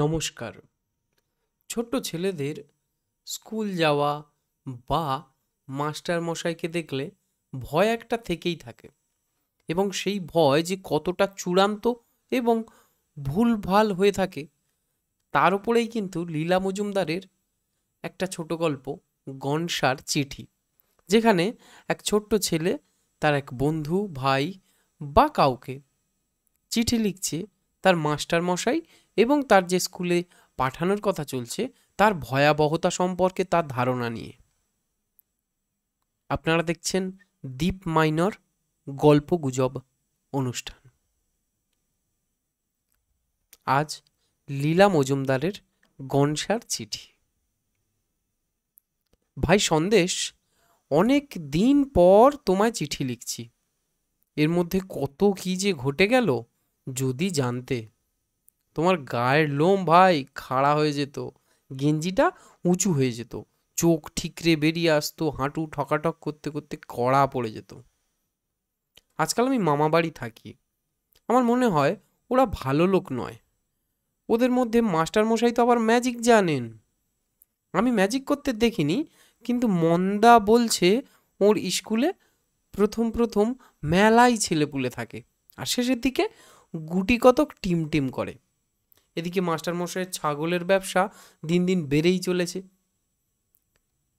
নমস্কার ছোট্ট ছেলেদের স্কুল যাওয়া বা মাস্টার মশাইকে দেখলে ভয় একটা থেকেই থাকে এবং সেই ভয় যে কতটা চূড়ান্ত এবং ভুলভাল হয়ে থাকে তার উপরেই কিন্তু লীলা মজুমদারের একটা ছোট গল্প গনসার চিঠি যেখানে এক ছোট্ট ছেলে তার এক বন্ধু ভাই বা কাউকে চিঠি লিখছে তার মাস্টার মশাই এবং তার যে স্কুলে পাঠানোর কথা চলছে তার ভয়াবহতা সম্পর্কে তার ধারণা নিয়ে আপনারা দেখছেন দীপ মাইনর গল্প গুজব অনুষ্ঠান আজ লীলা মজুমদারের গনসার চিঠি ভাই সন্দেশ অনেক দিন পর তোমায় চিঠি লিখছি এর মধ্যে কত কি যে ঘটে গেল যদি জানতে তোমার গায়ের লোম ভাই খাড়া হয়ে যেত গেঞ্জিটা উঁচু হয়ে যেত চোখ ঠিকরে বেরিয়ে আসতো হাঁটু ঠকাঠক করতে করতে কড়া পড়ে যেত আজকাল আমি মামা বাড়ি থাকি আমার মনে হয় ওরা ভালো লোক নয় ওদের মধ্যে মাস্টার মশাই তো আবার ম্যাজিক জানেন আমি ম্যাজিক করতে দেখিনি কিন্তু মন্দা বলছে ওর স্কুলে প্রথম প্রথম ছেলে ছেলেপুলে থাকে আর শেষের দিকে গুটি কতক টিম টিম করে এদিকে মাস্টারমশাইয়ের ছাগলের ব্যবসা দিন দিন বেড়েই চলেছে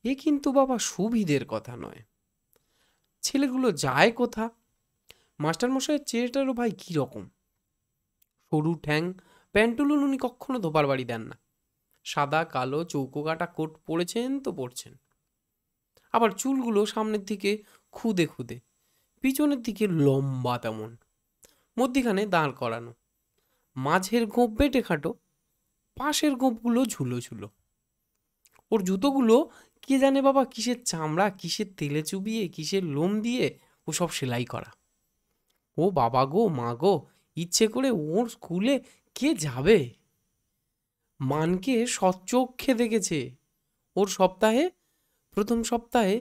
এ কিন্তু বাবা সুবিধের কথা নয় ছেলেগুলো যায় কোথা মাস্টারমশাইয়ের চেয়েটারও ভাই কীরকম রকম সরু ঠ্যাং প্যান্টুলুন উনি কখনো ধোপার বাড়ি দেন না সাদা কালো চৌকো কাটা কোট পরেছেন তো পড়ছেন আবার চুলগুলো সামনের দিকে খুদে খুদে পিছনের দিকে লম্বা তেমন মধ্যিখানে দাঁড় করানো মাঝের গোপ বেটে খাটো পাশের গোপগুলো ঝুলো ঝুলো ওর জুতোগুলো কে জানে বাবা কিসের চামড়া কিসের তেলে চুবিয়ে কিসের লোম দিয়ে ও সব সেলাই করা ও বাবা গো মা গো ইচ্ছে করে ওর স্কুলে কে যাবে মানকে সচক্ষে দেখেছে ওর সপ্তাহে প্রথম সপ্তাহে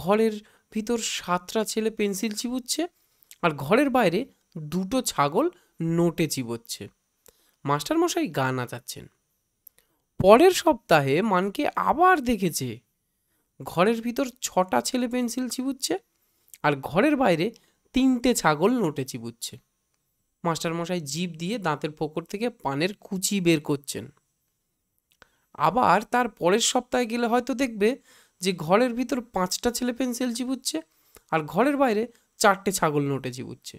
ঘরের ভিতর সাতটা ছেলে পেন্সিল চিবুচ্ছে আর ঘরের বাইরে দুটো ছাগল নোটে চিবোচ্ছে মাস্টারমশাই গা নাচাচ্ছেন পরের সপ্তাহে মানকে আবার দেখেছে ঘরের ভিতর ছটা ছেলে পেন্সিল চিবুচ্ছে আর ঘরের বাইরে তিনটে ছাগল নোটে চিবুচ্ছে মাস্টারমশাই জিভ দিয়ে দাঁতের ফোকর থেকে পানের কুচি বের করছেন আবার তার পরের সপ্তাহে গেলে হয়তো দেখবে যে ঘরের ভিতর পাঁচটা ছেলে পেন্সিল চিবুচ্ছে আর ঘরের বাইরে চারটে ছাগল নোটে চিবুচ্ছে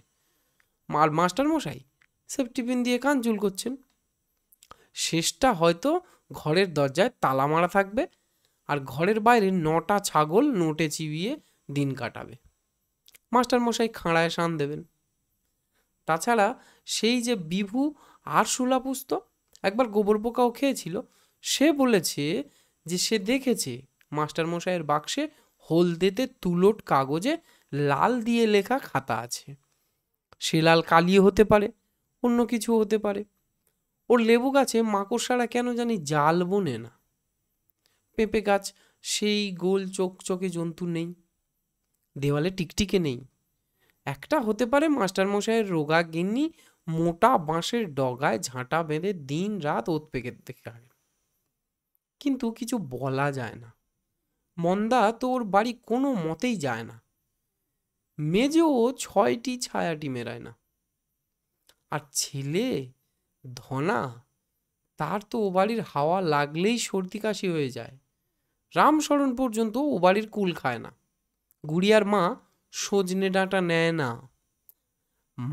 মাল মাস্টারমশাই সেফ টিফিন দিয়ে কান চুল করছেন শেষটা হয়তো ঘরের দরজায় তালা মারা থাকবে আর ঘরের বাইরে নটা ছাগল নোটে চিবিয়ে দিন কাটাবে মাস্টারমশাই খাঁড়ায় সান দেবেন তাছাড়া সেই যে বিভু আর পুস্ত একবার গোবর পোকাও খেয়েছিল সে বলেছে যে সে দেখেছে মাস্টারমশাইয়ের বাক্সে হলদেতে তুলোট কাগজে লাল দিয়ে লেখা খাতা আছে সে লাল কালিও হতে পারে অন্য কিছু হতে পারে ওর লেবু গাছে মাকড়সারা কেন জানি জাল বোনে না পেঁপে গাছ সেই গোল চকচকে জন্তু নেই দেওয়ালে টিকটিকে নেই একটা হতে পারে মাস্টারমশাইয়ের রোগা গিন্নি মোটা বাঁশের ডগায় ঝাঁটা বেঁধে দিন রাত ওত পেকে দেখে কিন্তু কিছু বলা যায় না মন্দা তো ওর বাড়ি কোনো মতেই যায় না ও ছয়টি ছায়া মেরায় না আর ছেলে ধনা তার তো ও বাড়ির হাওয়া লাগলেই সর্দি কাশি হয়ে যায় রামশরণ পর্যন্ত ও বাড়ির কুল খায় না গুড়িয়ার মা সজনে ডাঁটা নেয় না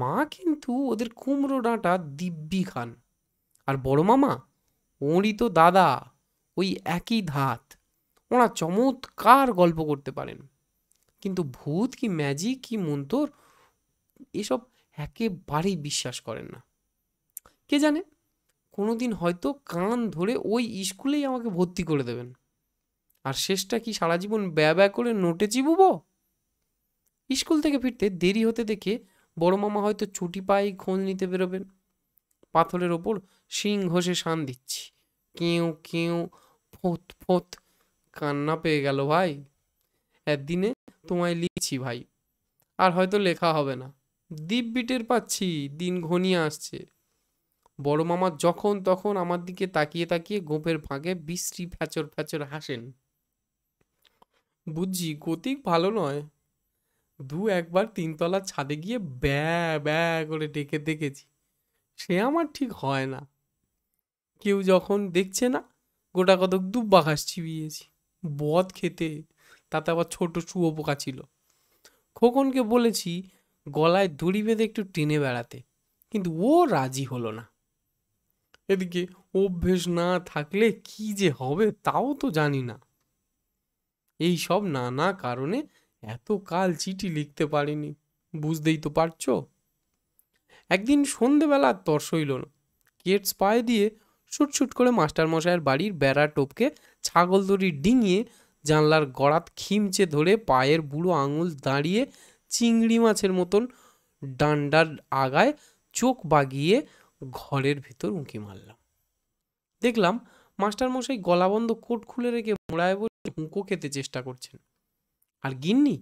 মা কিন্তু ওদের কুমড়ো ডাঁটা দিব্যি খান আর বড় মামা ওঁরই তো দাদা ওই একই ধাত ওরা চমৎকার গল্প করতে পারেন কিন্তু ভূত কি ম্যাজিক কি মন্তর এসব একেবারেই বিশ্বাস করেন না কে জানে কোনো দিন হয়তো কান ধরে ওই স্কুলেই আমাকে ভর্তি করে দেবেন আর শেষটা কি সারা জীবন ব্যয় ব্যয় করে নোটে চিবুব স্কুল থেকে ফিরতে দেরি হতে দেখে বড় মামা হয়তো ছুটি পাই খোঁজ নিতে বেরোবেন পাথরের ওপর শিং ঘষে শান দিচ্ছি কেউ কেউ ফোত ফোত কান্না পেয়ে গেল ভাই একদিনে তোমায় লিখছি ভাই আর হয়তো লেখা হবে না দিব্যি বিটের পাচ্ছি দিন ঘনিয়ে আসছে বড় মামা যখন তখন আমার দিকে তাকিয়ে তাকিয়ে গোপের ফাঁকে বিশ্রী ফ্যাচর ফ্যাচর হাসেন বুঝছি গতিক ভালো নয় দু একবার তিনতলা ছাদে গিয়ে ব্যা ব্যা করে ডেকে দেখেছি সে আমার ঠিক হয় না কেউ যখন দেখছে না গোটা কতক দুব্বা ঘাস চিবিয়েছি বদ খেতে তাতে আবার ছোট শুয়োপোকা ছিল খোকনকে বলেছি গলায় দড়ি বেঁধে একটু টেনে বেড়াতে কিন্তু ও রাজি হলো না এদিকে অভ্যেস না থাকলে কি যে হবে তাও তো জানি না এই সব নানা কারণে এত কাল চিঠি লিখতে পারিনি বুঝতেই তো পারছো একদিন সন্ধেবেলা তর সইল না কেটস পায়ে দিয়ে ছুটছুট করে মাস্টারমশাইয়ের বাড়ির বেড়া টোপকে ছাগল দড়ি ডিঙিয়ে জানলার গড়াত খিমচে ধরে পায়ের বুড়ো আঙুল দাঁড়িয়ে চিংড়ি মাছের মতন ডান্ডার আগায় চোখ বাগিয়ে ঘরের ভিতর উঁকি মারলাম দেখলাম মাস্টারমশাই গলাবন্ধ কোট খুলে রেখে মোড়ায় বসে হুঁকো খেতে চেষ্টা করছেন আর গিন্নি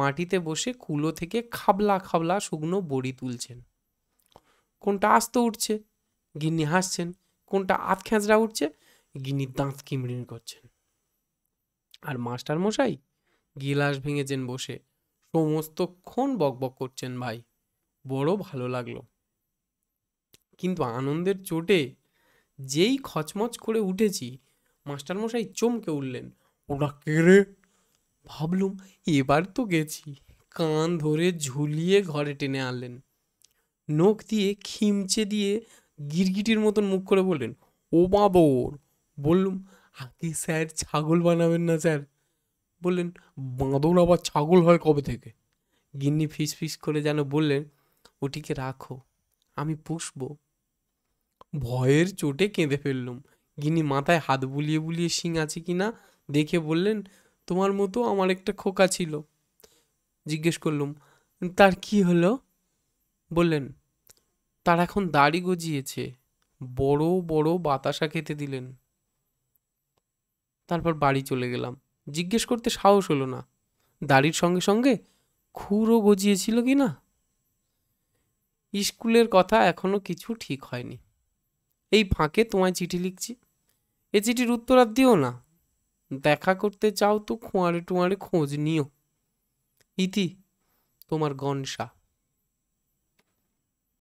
মাটিতে বসে কুলো থেকে খাবলা খাবলা শুকনো বড়ি তুলছেন কোনটা আস্ত উঠছে গিন্নি হাসছেন কোনটা আত খেঁচড়া উঠছে গিন্নি দাঁত কিমড়িন করছেন আর মাস্টার মশাই গিলাস ভেঙেছেন বসে সমস্তক্ষণ বকবক করছেন ভাই বড় ভালো লাগলো কিন্তু আনন্দের চোটে যেই খচমচ করে উঠেছি মাস্টারমশাই চমকে উঠলেন ওরা কেড়ে ভাবলুম এবার তো গেছি কান ধরে ঝুলিয়ে ঘরে টেনে আনলেন নখ দিয়ে খিমচে দিয়ে গিরগিটির মতন মুখ করে বললেন ও বাবর বললুম আগে স্যার ছাগল বানাবেন না স্যার বললেন বাঁদর আবার ছাগল হয় কবে থেকে গিন্নি ফিস ফিস করে যেন বললেন ওটিকে রাখো আমি পুষব ভয়ের চোটে কেঁদে ফেললুম গিনি মাথায় হাত বুলিয়ে বুলিয়ে শিং আছে কি না দেখে বললেন তোমার মতো আমার একটা খোকা ছিল জিজ্ঞেস করলুম তার কি হলো বললেন তার এখন দাড়ি গজিয়েছে বড় বড় বাতাসা খেতে দিলেন তারপর বাড়ি চলে গেলাম জিজ্ঞেস করতে সাহস হলো না দাড়ির সঙ্গে সঙ্গে খুঁড়ো গজিয়েছিল কি না স্কুলের কথা এখনও কিছু ঠিক হয়নি এই ফাঁকে তোমায় চিঠি লিখছি এ চিঠির উত্তর আর দিও না দেখা করতে চাও তো খোঁয়ারে টোঁয়ারে খোঁজ নিও ইতি তোমার গনসা